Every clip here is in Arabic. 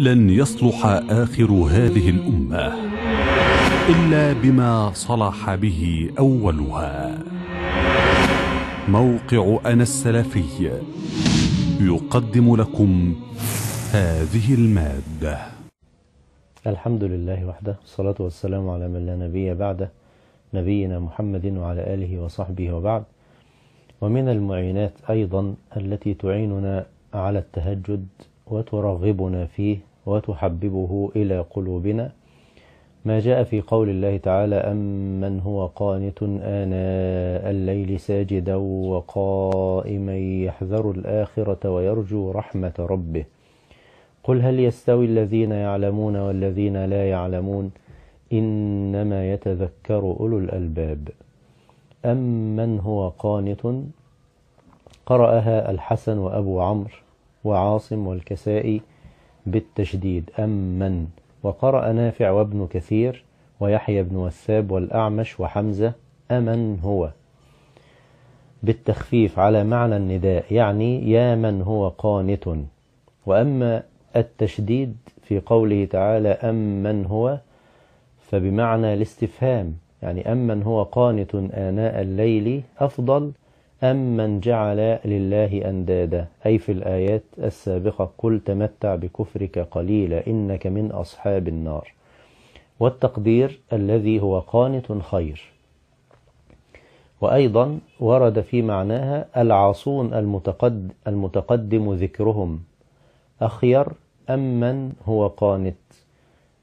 لن يصلح آخر هذه الأمة إلا بما صلح به أولها موقع أنا السلفي يقدم لكم هذه المادة الحمد لله وحده والصلاة والسلام على من لا نبي بعده نبينا محمد وعلى آله وصحبه وبعد ومن المعينات أيضا التي تعيننا على التهجد وترغبنا فيه وتحببه إلى قلوبنا ما جاء في قول الله تعالى أمن هو قانت آناء الليل ساجدا وقائما يحذر الآخرة ويرجو رحمة ربه قل هل يستوي الذين يعلمون والذين لا يعلمون إنما يتذكر أولو الألباب أمن هو قانت قرأها الحسن وأبو عمرو وعاصم والكسائي بالتشديد أمن وقرأ نافع وابن كثير ويحيى بن وثاب والأعمش وحمزة أمن هو بالتخفيف على معنى النداء يعني يا من هو قانت وأما التشديد في قوله تعالى أمن هو فبمعنى الاستفهام يعني أمن هو قانت آناء الليل أفضل أمن جعل لله أندادا أي في الآيات السابقة قل تمتع بكفرك قليلا إنك من أصحاب النار والتقدير الذي هو قانت خير وأيضا ورد في معناها العاصون المتقد المتقدم ذكرهم أخير أمن هو قانت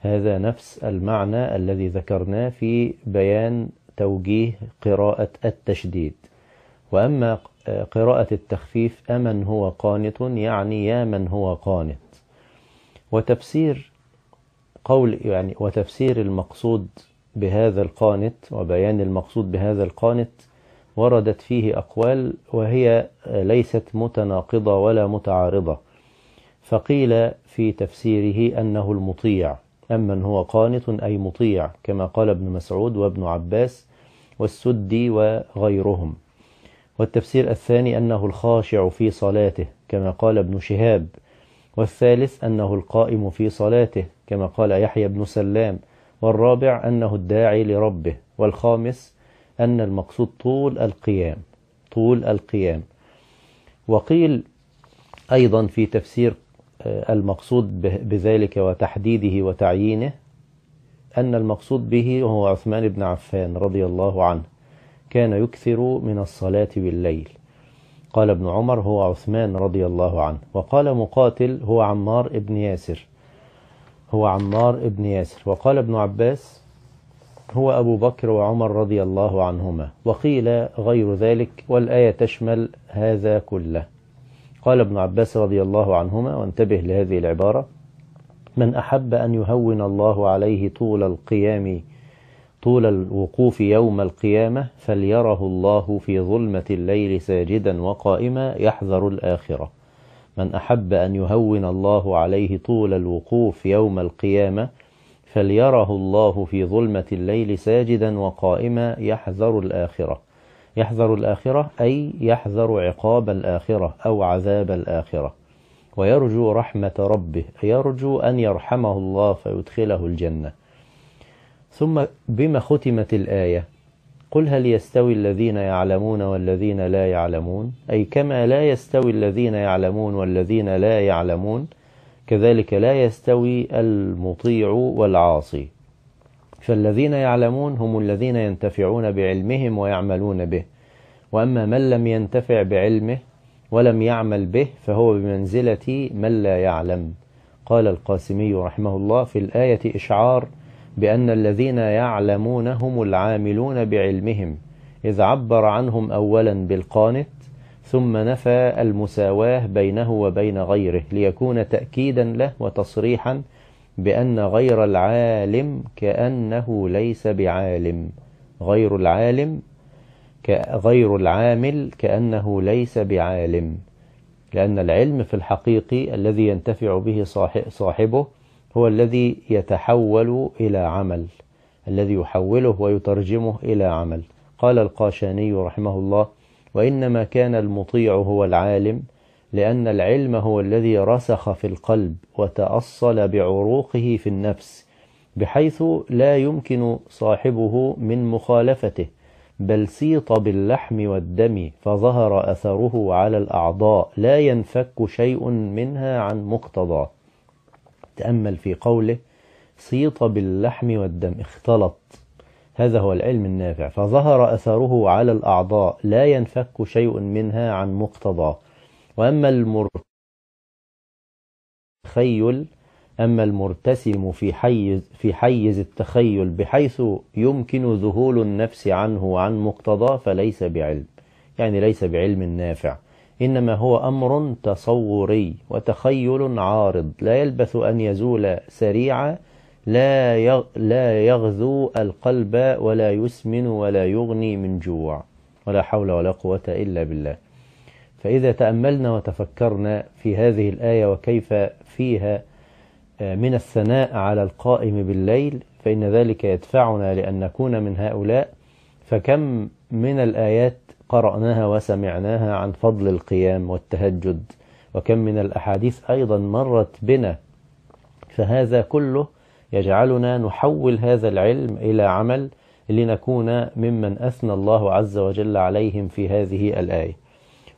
هذا نفس المعنى الذي ذكرناه في بيان توجيه قراءة التشديد وأما قراءة التخفيف أمن هو قانت يعني يا من هو قانت وتفسير قول يعني وتفسير المقصود بهذا القانت وبيان المقصود بهذا القانت وردت فيه أقوال وهي ليست متناقضة ولا متعارضة فقيل في تفسيره أنه المطيع أمن هو قانت أي مطيع كما قال ابن مسعود وابن عباس والسدي وغيرهم والتفسير الثاني أنه الخاشع في صلاته كما قال ابن شهاب والثالث أنه القائم في صلاته كما قال يحيى بن سلام والرابع أنه الداعي لربه والخامس أن المقصود طول القيام طول القيام وقيل أيضا في تفسير آه، المقصود بذلك وتحديده وتعيينه أن المقصود به هو عثمان بن عفان رضي الله عنه كان يكثر من الصلاة بالليل قال ابن عمر هو عثمان رضي الله عنه وقال مقاتل هو عمار ابن ياسر هو عمار ابن ياسر وقال ابن عباس هو أبو بكر وعمر رضي الله عنهما وقيل غير ذلك والآية تشمل هذا كله قال ابن عباس رضي الله عنهما وانتبه لهذه العبارة من أحب أن يهون الله عليه طول القيام طول الوقوف يوم القيامة فليره الله في ظلمة الليل ساجدا وقائما يحذر الآخرة من أحب أن يهون الله عليه طول الوقوف يوم القيامة فليره الله في ظلمة الليل ساجدا وقائما يحذر الآخرة يحذر الآخرة أي يحذر عقاب الآخرة أو عذاب الآخرة ويرجو رحمة ربه يرجو أن يرحمه الله فيدخله الجنة ثم بما ختمت الآية قل هل يستوي الذين يعلمون والذين لا يعلمون أي كما لا يستوي الذين يعلمون والذين لا يعلمون كذلك لا يستوي المطيع والعاصي فالذين يعلمون هم الذين ينتفعون بعلمهم ويعملون به وأما من لم ينتفع بعلمه ولم يعمل به فهو بمنزلة من لا يعلم قال القاسمي رحمه الله في الآية إشعار بأن الذين يعلمون هم العاملون بعلمهم إذ عبر عنهم أولا بالقانت ثم نفى المساواة بينه وبين غيره ليكون تأكيدا له وتصريحا بأن غير العالم كأنه ليس بعالم غير العالم غير العامل كأنه ليس بعالم لأن العلم في الحقيقي الذي ينتفع به صاحبه هو الذي يتحول إلى عمل الذي يحوله ويترجمه إلى عمل قال القاشاني رحمه الله وإنما كان المطيع هو العالم لأن العلم هو الذي رسخ في القلب وتأصل بعروقه في النفس بحيث لا يمكن صاحبه من مخالفته بل سيط باللحم والدم فظهر أثره على الأعضاء لا ينفك شيء منها عن مقتضاه تأمل في قوله صيط باللحم والدم اختلط هذا هو العلم النافع فظهر أثره على الأعضاء لا ينفك شيء منها عن مقتضاه وأما المرتخيل أما المرتسم في حيز, في حيز التخيل بحيث يمكن ذهول النفس عنه وعن مقتضاه فليس بعلم يعني ليس بعلم نافع إنما هو أمر تصوري وتخيل عارض لا يلبث أن يزول سريعا لا يغذو القلب ولا يسمن ولا يغني من جوع ولا حول ولا قوة إلا بالله فإذا تأملنا وتفكرنا في هذه الآية وكيف فيها آه، من الثناء على القائم بالليل فإن ذلك يدفعنا لأن نكون من هؤلاء فكم من الآيات قرأناها وسمعناها عن فضل القيام والتهجد وكم من الأحاديث أيضا مرت بنا فهذا كله يجعلنا نحول هذا العلم إلى عمل لنكون ممن أثنى الله عز وجل عليهم في هذه الآية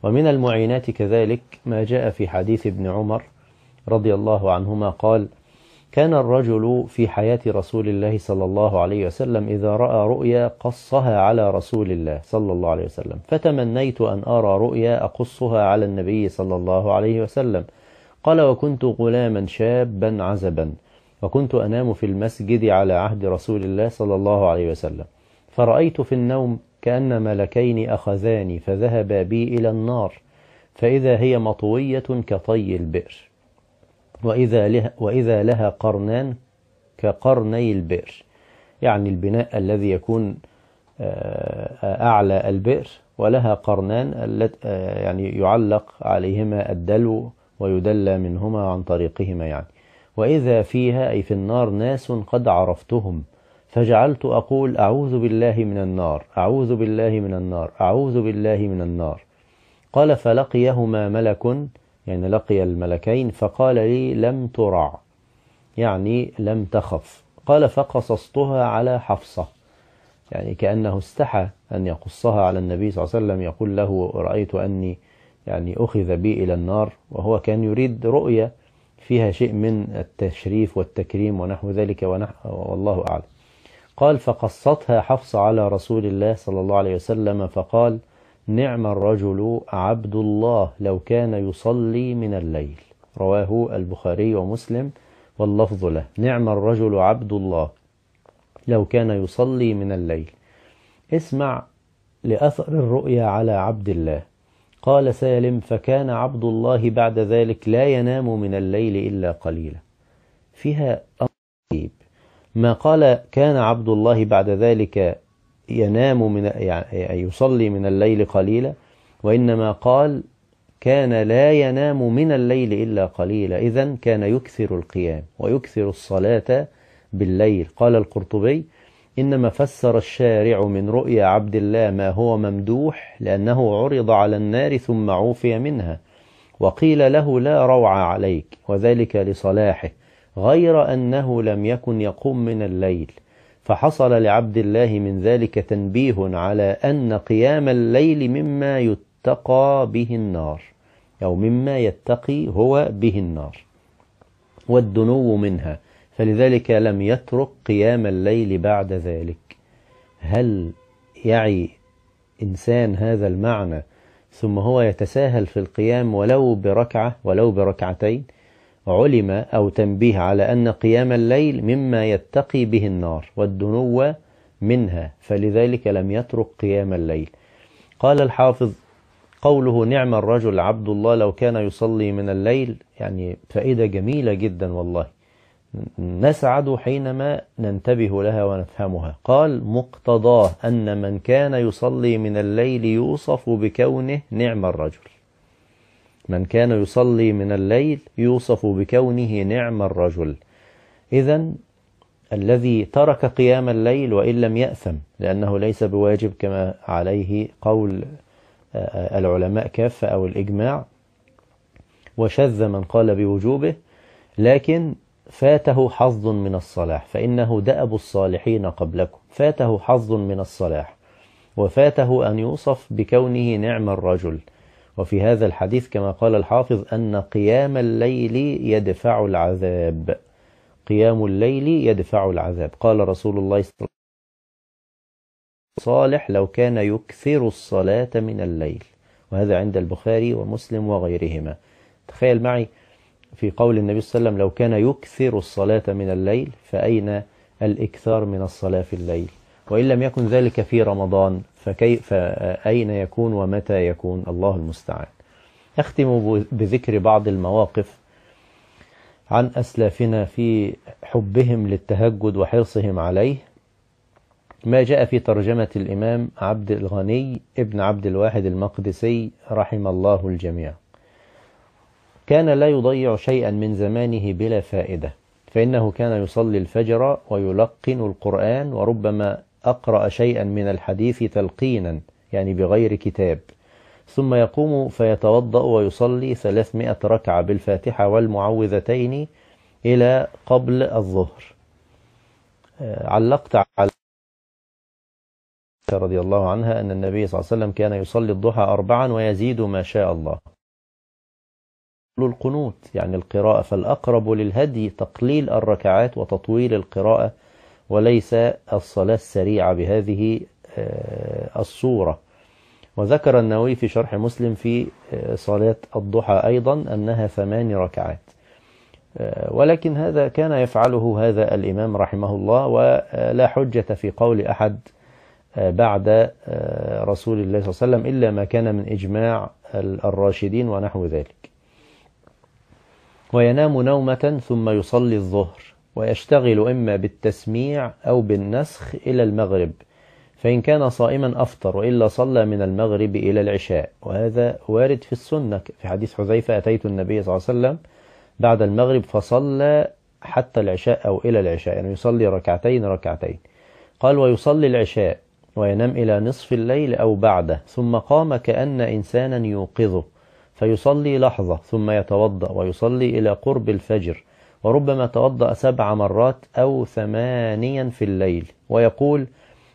ومن المعينات كذلك ما جاء في حديث ابن عمر رضي الله عنهما قال كان الرجل في حياة رسول الله صلى الله عليه وسلم إذا رأى رؤيا قصها على رسول الله صلى الله عليه وسلم فتمنيت أن أرى رؤيا أقصها على النبي صلى الله عليه وسلم قال وكنت غلاما شابا عزبا وكنت أنام في المسجد على عهد رسول الله صلى الله عليه وسلم فرأيت في النوم كأن ملكين أخذاني فذهبا بي إلى النار فإذا هي مطوية كطي البئر وإذا لها, وإذا لها قرنان كقرني البئر يعني البناء الذي يكون آه، أعلى البئر ولها قرنان آه، يعني يعلق عليهما الدلو ويدلى منهما عن طريقهما يعني وإذا فيها أي في النار ناس قد عرفتهم فجعلت أقول أعوذ بالله من النار أعوذ بالله من النار أعوذ بالله من النار قال فلقيهما ملك يعني لقي الملكين فقال لي لم ترع يعني لم تخف قال فقصصتها على حفصة يعني كأنه استحى أن يقصها على النبي صلى الله عليه وسلم يقول له رأيت أني يعني أخذ بي إلى النار وهو كان يريد رؤية فيها شيء من التشريف والتكريم ونحو ذلك ونحو والله أعلم قال فقصتها حفصة على رسول الله صلى الله عليه وسلم فقال نعم الرجل عبد الله لو كان يصلي من الليل رواه البخاري ومسلم واللفظ له نعم الرجل عبد الله لو كان يصلي من الليل اسمع لأثر الرؤيا على عبد الله قال سالم فكان عبد الله بعد ذلك لا ينام من الليل إلا قليلا فيها أمر ما قال كان عبد الله بعد ذلك ينام من يعني يصلي من الليل قليلا وإنما قال كان لا ينام من الليل إلا قليلا إذا كان يكثر القيام ويكثر الصلاة بالليل قال القرطبي إنما فسر الشارع من رؤيا عبد الله ما هو ممدوح لأنه عرض على النار ثم عوفي منها وقيل له لا روع عليك وذلك لصلاحه غير أنه لم يكن يقوم من الليل فحصل لعبد الله من ذلك تنبيه على أن قيام الليل مما يتقى به النار أو مما يتقي هو به النار والدنو منها فلذلك لم يترك قيام الليل بعد ذلك هل يعي إنسان هذا المعنى ثم هو يتساهل في القيام ولو بركعة ولو بركعتين علم أو تنبيه على أن قيام الليل مما يتقي به النار والدنو منها فلذلك لم يترك قيام الليل قال الحافظ قوله نعم الرجل عبد الله لو كان يصلي من الليل يعني فائدة جميلة جدا والله نسعد حينما ننتبه لها ونفهمها قال مقتضاه أن من كان يصلي من الليل يوصف بكونه نعم الرجل من كان يصلي من الليل يوصف بكونه نعم الرجل إذا الذي ترك قيام الليل وإن لم يأثم لأنه ليس بواجب كما عليه قول آه، العلماء كافة أو الإجماع وشذ من قال بوجوبه لكن فاته حظ من الصلاح فإنه دأب الصالحين قبلكم فاته حظ من الصلاح وفاته أن يوصف بكونه نعم الرجل وفي هذا الحديث كما قال الحافظ أن قيام الليل يدفع العذاب قيام الليل يدفع العذاب قال رسول الله صلى الله عليه وسلم صالح لو كان يكثر الصلاة من الليل وهذا عند البخاري ومسلم وغيرهما تخيل معي في قول النبي صلى الله عليه وسلم لو كان يكثر الصلاة من الليل فأين الإكثار من الصلاة في الليل وإن لم يكن ذلك في رمضان فكيف أين يكون ومتى يكون الله المستعان أختم بذكر بعض المواقف عن أسلافنا في حبهم للتهجد وحرصهم عليه ما جاء في ترجمة الإمام عبد الغني ابن عبد الواحد المقدسي رحم الله الجميع كان لا يضيع شيئا من زمانه بلا فائدة فإنه كان يصلي الفجر ويلقن القرآن وربما أقرأ شيئا من الحديث تلقينا يعني بغير كتاب ثم يقوم فيتوضأ ويصلي ثلاثمائة ركعة بالفاتحة والمعوذتين إلى قبل الظهر آه، علقت على رضي الله عنها أن النبي صلى الله عليه وسلم كان يصلي الضحى أربعا ويزيد ما شاء الله القنوت يعني القراءة فالأقرب للهدي تقليل الركعات وتطويل القراءة وليس الصلاة السريعة بهذه آه، الصورة وذكر النووي في شرح مسلم في آه، صلاة الضحى أيضا أنها ثمان ركعات آه، ولكن هذا كان يفعله هذا الإمام رحمه الله ولا حجة في قول أحد بعد رسول الله صلى الله عليه وسلم إلا ما كان من إجماع الراشدين ونحو ذلك وينام نومة ثم يصلي الظهر ويشتغل إما بالتسميع أو بالنسخ إلى المغرب فإن كان صائما أفطر وإلا صلى من المغرب إلى العشاء وهذا وارد في السنة في حديث حذيفة أتيت النبي صلى الله عليه وسلم بعد المغرب فصلى حتى العشاء أو إلى العشاء يعني يصلي ركعتين ركعتين قال ويصلي العشاء وينام إلى نصف الليل أو بعده ثم قام كأن إنسانا يوقظه فيصلي لحظة ثم يتوضأ ويصلي إلى قرب الفجر وربما توضأ سبع مرات أو ثمانيا في الليل ويقول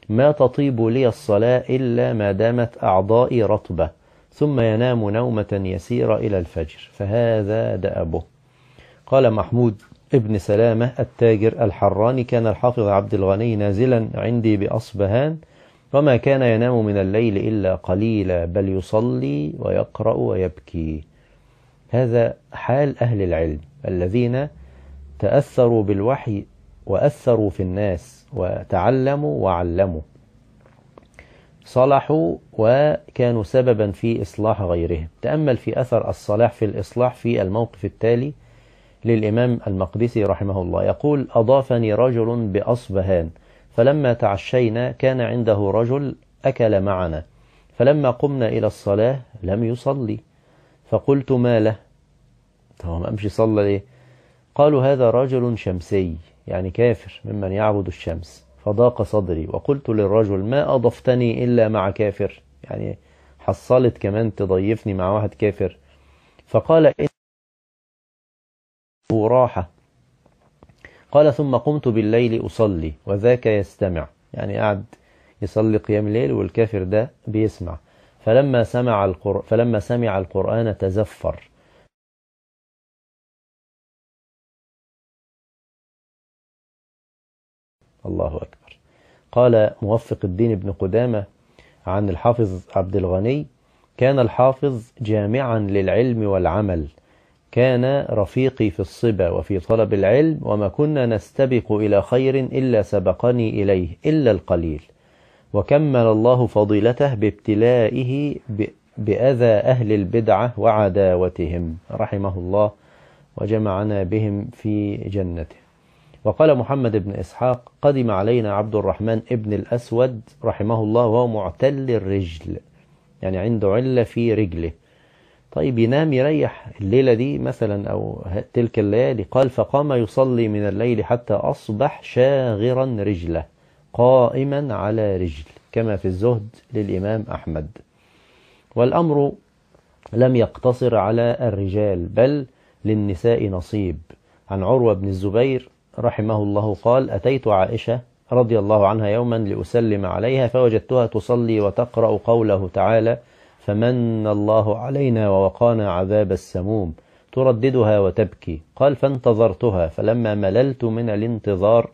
ما تطيب لي الصلاة إلا ما دامت أعضائي رطبة ثم ينام نومة يسيرة إلى الفجر فهذا دأبه قال محمود ابن سلامة التاجر الحراني كان الحافظ عبد الغني نازلا عندي بأصبهان وما كان ينام من الليل إلا قليلا بل يصلي ويقرأ ويبكي هذا حال أهل العلم الذين تأثروا بالوحي وأثروا في الناس وتعلموا وعلموا صلحوا وكانوا سببا في إصلاح غيرهم تأمل في أثر الصلاح في الإصلاح في الموقف التالي للإمام المقدسي رحمه الله يقول أضافني رجل بأصبهان فلما تعشينا كان عنده رجل أكل معنا فلما قمنا إلى الصلاة لم يصلي فقلت ما له طبعا ما أمشي صلى ليه قالوا هذا رجل شمسي يعني كافر ممن يعبد الشمس فضاق صدري وقلت للرجل ما أضفتني إلا مع كافر يعني حصلت كمان تضيفني مع واحد كافر فقال إنه راحة قال ثم قمت بالليل أصلي وذاك يستمع يعني قعد يصلي قيام الليل والكافر ده بيسمع فلما سمع القر... فلما سمع القرآن تزفر الله أكبر قال موفق الدين بن قدامة عن الحافظ عبد الغني كان الحافظ جامعا للعلم والعمل كان رفيقي في الصبا وفي طلب العلم وما كنا نستبق إلى خير إلا سبقني إليه إلا القليل وكمل الله فضيلته بابتلائه بأذى أهل البدعة وعداوتهم رحمه الله وجمعنا بهم في جنته وقال محمد بن إسحاق قدم علينا عبد الرحمن ابن الأسود رحمه الله وهو معتل الرجل يعني عنده علة في رجله طيب ينام يريح الليلة دي مثلا أو تلك الليالي قال فقام يصلي من الليل حتى أصبح شاغرا رجله قائما على رجل كما في الزهد للإمام أحمد والأمر لم يقتصر على الرجال بل للنساء نصيب عن عروة بن الزبير رحمه الله قال أتيت عائشة رضي الله عنها يوما لأسلم عليها فوجدتها تصلي وتقرأ قوله تعالى فمن الله علينا ووقانا عذاب السموم ترددها وتبكي قال فانتظرتها فلما مللت من الانتظار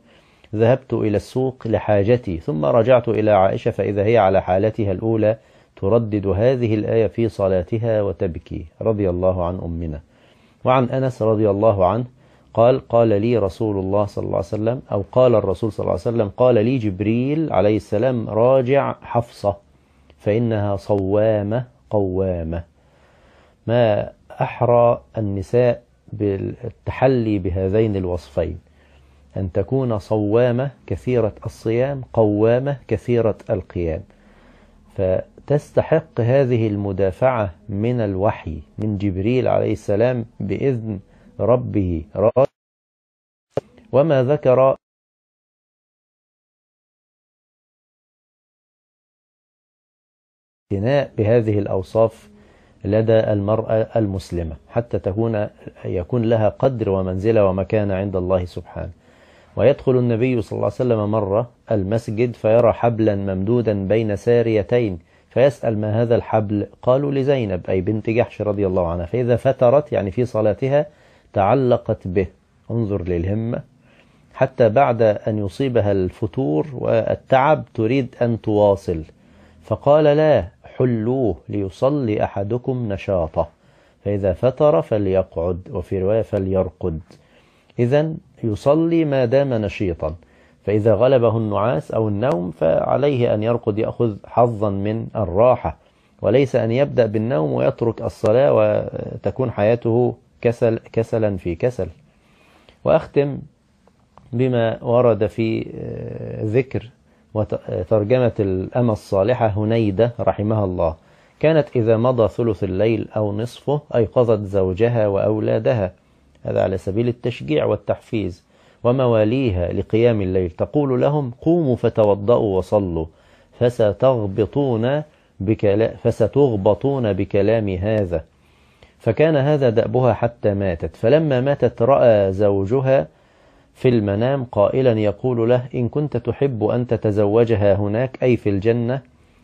ذهبت إلى السوق لحاجتي ثم رجعت إلى عائشة فإذا هي على حالتها الأولى تردد هذه الآية في صلاتها وتبكي رضي الله عن أمنا وعن أنس رضي الله عنه قال قال لي رسول الله صلى الله عليه وسلم أو قال الرسول صلى الله عليه وسلم قال لي جبريل عليه السلام راجع حفصة فإنها صوامة قوامة ما أحرى النساء بالتحلي بهذين الوصفين أن تكون صوامة كثيرة الصيام قوامة كثيرة القيام فتستحق هذه المدافعة من الوحي من جبريل عليه السلام بإذن ربه راجع وما ذكر اعتناء بهذه الأوصاف لدى المرأة المسلمة حتى تكون يكون لها قدر ومنزلة ومكانة عند الله سبحانه ويدخل النبي صلى الله عليه وسلم مرة المسجد فيرى حبلا ممدودا بين ساريتين فيسأل ما هذا الحبل قالوا لزينب أي بنت جحش رضي الله عنها فإذا فترت يعني في صلاتها تعلقت به انظر للهمة حتى بعد أن يصيبها الفتور والتعب تريد أن تواصل فقال لا حلوه ليصلي أحدكم نشاطه فإذا فتر فليقعد وفي رواية فليرقد إذا يصلي ما دام نشيطا فإذا غلبه النعاس أو النوم فعليه أن يرقد يأخذ حظا من الراحة وليس أن يبدأ بالنوم ويترك الصلاة وتكون حياته كسل كسلا في كسل وأختم بما ورد في آه، ذكر وترجمة الأمة الصالحة هنيدة رحمها الله كانت إذا مضى ثلث الليل أو نصفه أيقظت زوجها وأولادها هذا على سبيل التشجيع والتحفيز ومواليها لقيام الليل تقول لهم قوموا فتوضأوا وصلوا فستغبطون بكلام, فستغبطون بكلام هذا فكان هذا دأبها حتى ماتت فلما ماتت رأى زوجها في المنام قائلا يقول له إن كنت تحب أن تتزوجها هناك أي في الجنة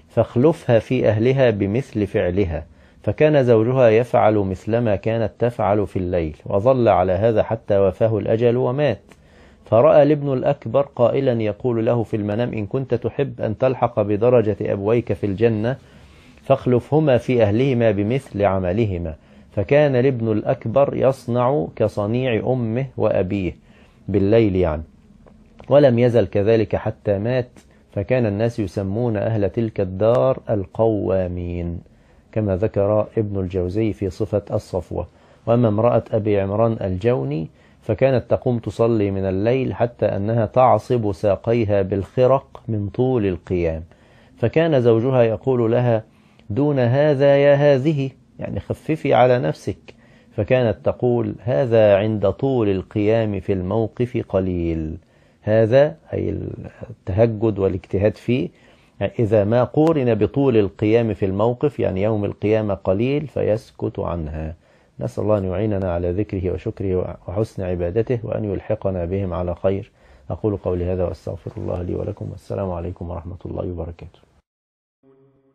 فاخلفها في أهلها بمثل فعلها فكان زوجها يفعل مثلما كانت تفعل في الليل وظل على هذا حتى وفاه الأجل ومات فرأى الابن الأكبر قائلا يقول له في المنام إن كنت تحب أن تلحق بدرجة أبويك في الجنة فاخلفهما في أهلهما بمثل عملهما فكان الابن الأكبر يصنع كصنيع أمه وأبيه بالليل يعني ولم يزل كذلك حتى مات فكان الناس يسمون أهل تلك الدار القوامين كما ذكر ابن الجوزي في صفة الصفوة وأما امرأة أبي عمران الجوني فكانت تقوم تصلي من الليل حتى أنها تعصب ساقيها بالخرق من طول القيام فكان زوجها يقول لها دون هذا يا هذه يعني خففي على نفسك فكانت تقول هذا عند طول القيام في الموقف قليل هذا أي التهجد والاجتهاد فيه يعني إذا ما قورن بطول القيام في الموقف يعني يوم القيامة قليل فيسكت عنها نسأل الله أن يعيننا على ذكره وشكره وحسن عبادته وأن يلحقنا بهم على خير أقول قولي هذا وأستغفر الله لي ولكم والسلام عليكم ورحمة الله وبركاته